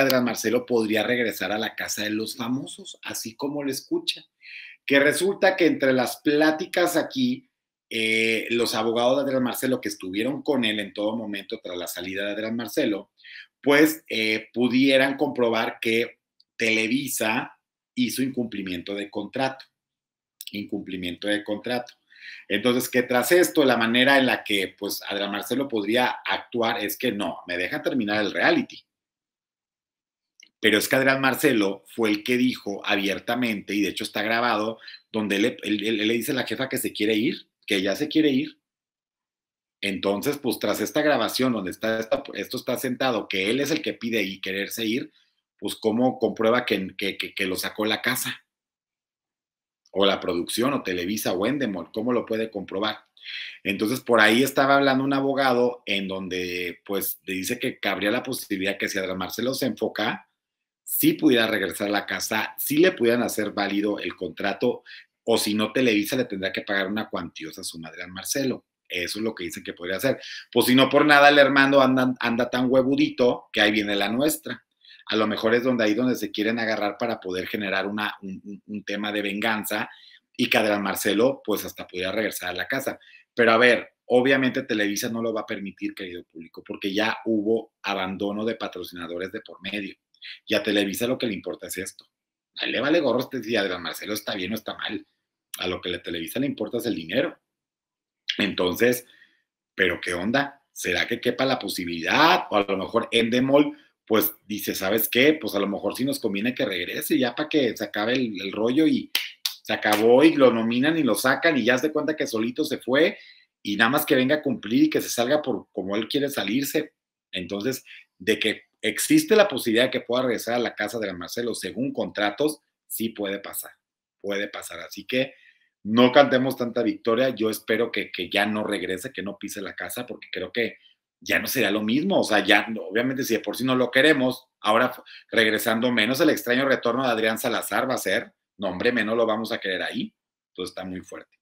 Adrián Marcelo podría regresar a la casa de los famosos, así como lo escucha. Que resulta que entre las pláticas aquí, eh, los abogados de Adrián Marcelo que estuvieron con él en todo momento tras la salida de Adrián Marcelo, pues eh, pudieran comprobar que Televisa hizo incumplimiento de contrato. Incumplimiento de contrato. Entonces, que tras esto, la manera en la que pues Adrián Marcelo podría actuar es que no, me deja terminar el reality. Pero es que Adrián Marcelo fue el que dijo abiertamente, y de hecho está grabado, donde él, le dice a la jefa que se quiere ir, que ya se quiere ir. Entonces, pues tras esta grabación donde está esto está sentado, que él es el que pide y quererse ir, pues cómo comprueba que, lo sacó la casa. O la producción, o Televisa, o Endemol, ¿cómo lo puede comprobar? Entonces, por ahí estaba hablando un abogado en donde, pues, le dice que cabría la posibilidad que si Adrián Marcelo se enfoca, si pudiera regresar a la casa, si le pudieran hacer válido el contrato, o si no Televisa le tendrá que pagar una cuantiosa a su madre a Marcelo. Eso es lo que dicen que podría hacer. Pues si no por nada el hermano anda, anda tan huevudito que ahí viene la nuestra. A lo mejor es donde ahí donde se quieren agarrar para poder generar un, tema de venganza y que Adrián Marcelo pues hasta pudiera regresar a la casa. Pero a ver, obviamente Televisa no lo va a permitir, querido público, porque ya hubo abandono de patrocinadores de por medio. Y a Televisa lo que le importa es esto. A él le vale gorro este día de Marcelo está bien o está mal. A lo que le Televisa le importa es el dinero. Entonces, ¿pero qué onda? ¿Será que quepa la posibilidad? O a lo mejor Endemol, pues dice, ¿sabes qué? Pues a lo mejor sí nos conviene que regrese ya para que se acabe el, rollo y se acabó y lo nominan y lo sacan y ya se cuenta que solito se fue y nada más que venga a cumplir y que se salga por como él quiere salirse. Entonces, de que existe la posibilidad de que pueda regresar a la casa de Marcelo según contratos, sí puede pasar, puede pasar. Así que no cantemos tanta victoria. Yo espero que, ya no regrese, que no pise la casa, porque creo que ya no será lo mismo. O sea, ya, obviamente, si de por sí no lo queremos, ahora regresando menos el extraño retorno de Adrián Salazar va a ser, no, hombre, menos lo vamos a querer ahí. Entonces está muy fuerte.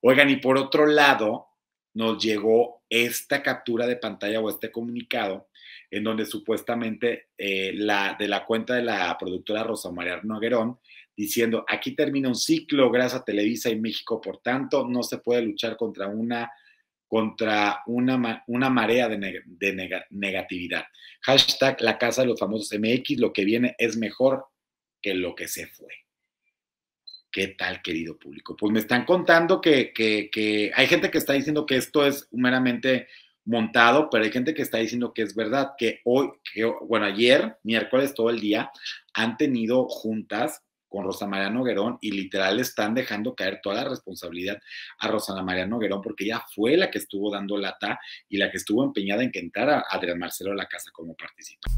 Oigan, y por otro lado, nos llegó esta captura de pantalla o este comunicado en donde supuestamente eh, la, de la cuenta de la productora Rosa María Noguerón, diciendo, aquí termina un ciclo, gracias a Televisa y México, por tanto, no se puede luchar contra una, contra una, una marea de, negatividad. Hashtag la casa de los famosos MX, lo que viene es mejor que lo que se fue. ¿Qué tal, querido público? Pues me están contando que hay gente que está diciendo que esto es meramente montado, pero hay gente que está diciendo que es verdad, que hoy, bueno, ayer, miércoles, todo el día, han tenido juntas con Rosa María Noguerón y literal están dejando caer toda la responsabilidad a rosa María Noguerón porque ella fue la que estuvo dando lata y la que estuvo empeñada en que entrara Adrián Marcelo a la casa como participante.